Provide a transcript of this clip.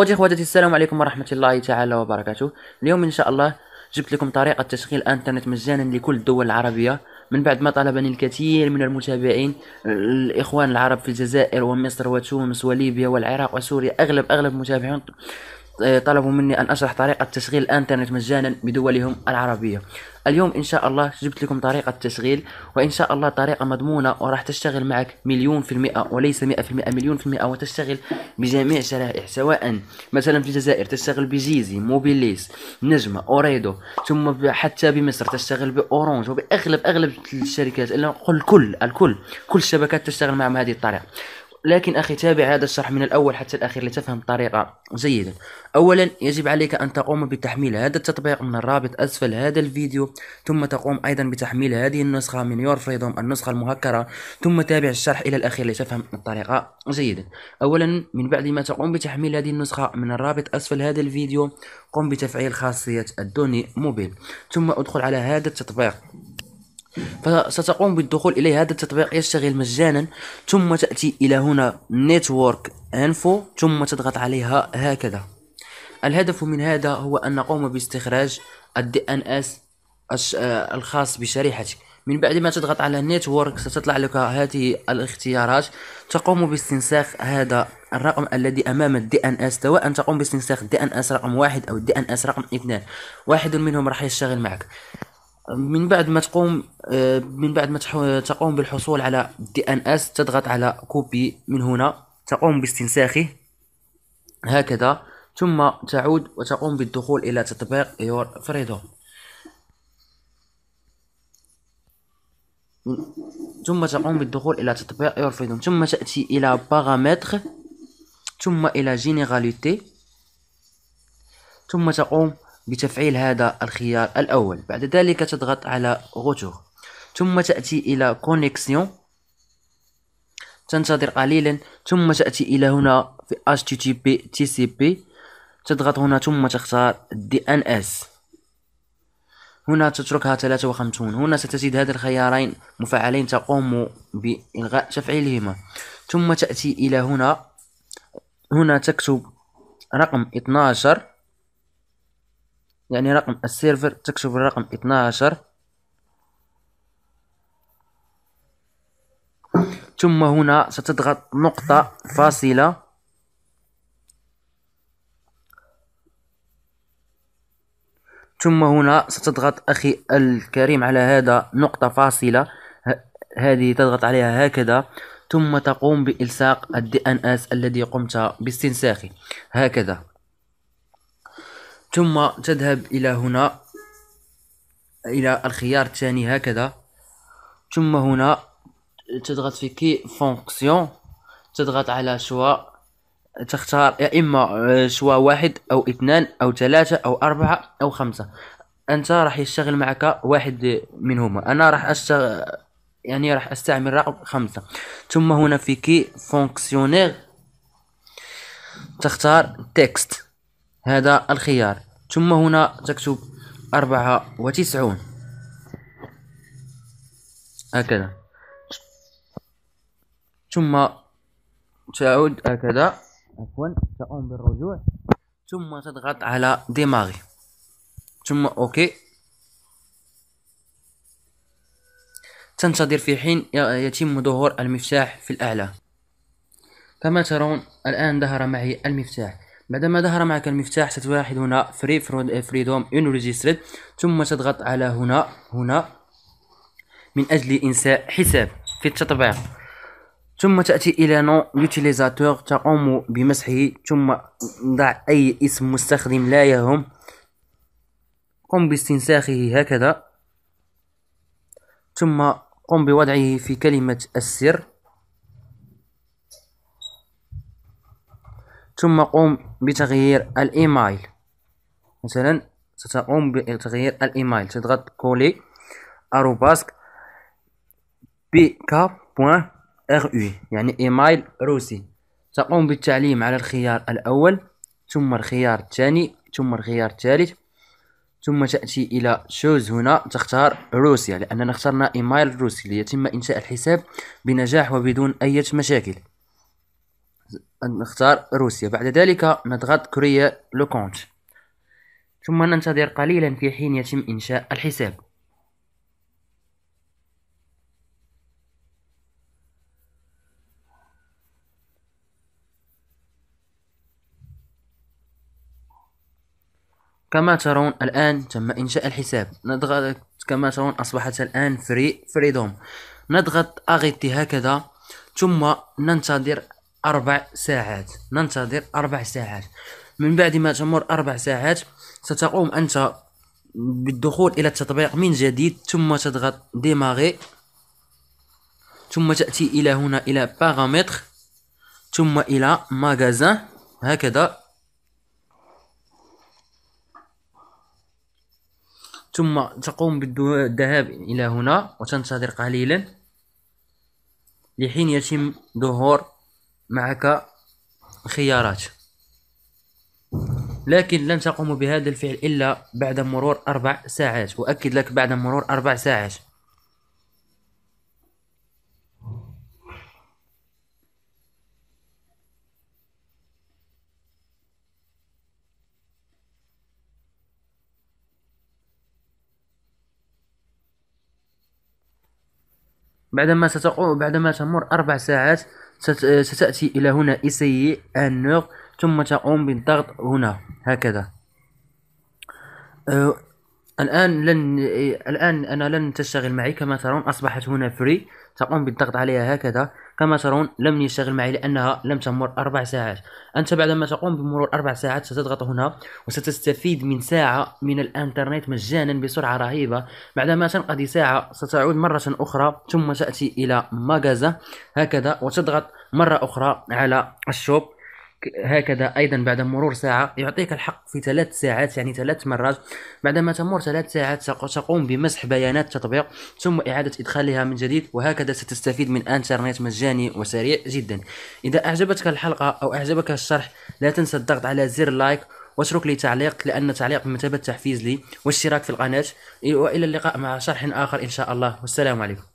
خوتي خواتاتي السلام عليكم ورحمة الله تعالى وبركاته اليوم إن شاء الله جبت لكم طريقة تشغيل أنترنت مجانا لكل الدول العربية من بعد ما طلبني الكثير من المتابعين الإخوان العرب في الجزائر ومصر وتونس وليبيا والعراق وسوريا أغلب أغلب المتابعين آه، طلبوا مني أن أشرح طريقة تشغيل الأنترنت مجانا بدولهم العربية اليوم إن شاء الله جبت لكم طريقة تشغيل وإن شاء الله طريقة مضمونة وراح تشتغل معك مليون في المئة وليس مئة في المئة مليون في المئة وتشتغل بجميع شرائح سواء مثلا في الجزائر تشتغل بجيزي موبيليس نجمة أوريدو ثم حتى بمصر تشتغل بأورانج وبأغلب أغلب الشركات إلا الكل الكل كل الشبكات تشتغل معهم هذه الطريقة لكن أخي تابع هذا الشرح من الأول حتى الأخير لتفهم الطريقه جيدا أولا يجب عليك أن تقوم بتحميل هذا التطبيق من الرابط أسفل هذا الفيديو ثم تقوم أيضا بتحميل هذه النسخة من يور فريدوم النسخة المهكرة ثم تابع الشرح إلى الأخير لتفهم الطريقه جيدا أولا من بعد ما تقوم بتحميل هذه النسخة من الرابط أسفل هذا الفيديو قم بتفعيل خاصية الدوني موبيل ثم ادخل على هذا التطبيق فستقوم بالدخول إلى هذا التطبيق يشتغل مجانا ثم تأتي إلى هنا نتورك انفو ثم تضغط عليها هكذا الهدف من هذا هو أن نقوم باستخراج الدي ان اس آه، الخاص بشريحتك من بعد ما تضغط على نتورك ستطلع لك هذه الاختيارات تقوم باستنساخ هذا الرقم الذي امام الدي ان اس سواء تقوم باستنساخ الدي ان اس رقم واحد او الدي ان اس رقم اثنان واحد منهم راح يشتغل معك من بعد ما تقوم آه، من بعد ما تقوم بالحصول على دي ان اس تضغط على كوبي من هنا تقوم باستنساخه هكذا ثم تعود وتقوم بالدخول الى تطبيق يور فريدوم ثم تقوم بالدخول الى تطبيق يور فريدوم ثم تاتي الى باغامتر ثم الى جينيراليتي ثم تقوم بتفعيل هذا الخيار الأول بعد ذلك تضغط على غوتور ثم تأتي إلى كونيكسيون تنتظر قليلا ثم تأتي إلى هنا في HTTP TCP تضغط هنا ثم تختار DNS هنا تتركها 53 هنا ستجد هذا الخيارين مفعلين تقوم بإلغاء تفعيلهما ثم تأتي إلى هنا هنا تكتب رقم 12 يعني رقم السيرفر تكشف الرقم 12 ثم هنا ستضغط نقطة فاصلة ثم هنا ستضغط أخي الكريم على هذا نقطة فاصلة هذه تضغط عليها هكذا ثم تقوم بإلصاق الدي ان اس الذي قمت باستنساخه هكذا ثم تذهب إلى هنا إلى الخيار الثاني هكذا ثم هنا تضغط في كي فونكسيون تضغط على شواء تختار يا إما شواء واحد أو اثنان أو ثلاثة أو أربعة أو خمسة أنت راح يشتغل معك واحد منهما أنا راح أشتغل يعني راح أستعمل رقم خمسة ثم هنا في كي فونكسيونير تختار تكست هذا الخيار ثم هنا تكتب أربعة وتسعون هكذا ثم تعود هكذا عفوا تقوم بالرجوع ثم تضغط على دماغي ثم اوكي تنتظر في حين يتم ظهور المفتاح في الاعلى كما ترون الان ظهر معي المفتاح بعدما ظهر معك المفتاح ستلاحظ هنا فري فريدوم انريجسترد ثم تضغط على هنا هنا من اجل انشاء حساب في التطبيق ثم تأتي إلى نو يوتيليزاتور تقوم بمسحه ثم ضع أي اسم مستخدم لا يهم قم باستنساخه هكذا ثم قم بوضعه في كلمة السر ثم قم بتغيير الايميل مثلا ستقوم بتغيير الايميل تضغط كولي arobasque bk.ru يعني ايميل روسي تقوم بالتعليم على الخيار الأول ثم الخيار الثاني ثم الخيار الثالث ثم تأتي إلى شوز هنا تختار روسيا لأننا اخترنا إيميل روسي ليتم إنشاء الحساب بنجاح وبدون أي مشاكل نختار روسيا بعد ذلك نضغط كوريا لوكونت ثم ننتظر قليلا في حين يتم إنشاء الحساب كما ترون الآن تم إنشاء الحساب نضغط كما ترون أصبحت الآن فري فريدوم نضغط أغطي هكذا ثم ننتظر أربع ساعات ننتظر أربع ساعات من بعد ما تمر أربع ساعات ستقوم أنت بالدخول إلى التطبيق من جديد ثم تضغط ديماغي ثم تأتي إلى هنا إلى باغامتر ثم إلى ماغازان هكذا ثم تقوم بالذهاب إلى هنا وتنتظر قليلا لحين يتم ظهور معك خيارات لكن لن تقوم بهذا الفعل إلا بعد مرور أربع ساعات وأكد لك بعد مرور أربع ساعات بعدما ستقوم بعدما تمر أربع ساعات آه، ستأتي إلى هنا إسيي أن نوغ ثم تقوم بالضغط هنا هكذا آه، الآن لن آه، الآن أنا لن تشتغل معي كما ترون أصبحت هنا فري تقوم بالضغط عليها هكذا كما ترون لم يشتغل معي لأنها لم تمر أربع ساعات أنت بعدما تقوم بمرور أربع ساعات ستضغط هنا وستستفيد من ساعة من الإنترنت مجانا بسرعة رهيبة بعدما تنقضي ساعة ستعود مرة أخرى ثم تأتي إلى مغازة هكذا وتضغط مرة أخرى على الشوب هكذا ايضا بعد مرور ساعه يعطيك الحق في ثلاث ساعات يعني ثلاث مرات بعدما تمر ثلاث ساعات تقوم بمسح بيانات التطبيق ثم اعاده ادخالها من جديد وهكذا ستستفيد من انترنت مجاني وسريع جدا اذا اعجبتك الحلقه او اعجبك الشرح لا تنسى الضغط على زر لايك واترك لي تعليق لان تعليق بمثابه تحفيز لي والاشتراك في القناه والى اللقاء مع شرح اخر ان شاء الله والسلام عليكم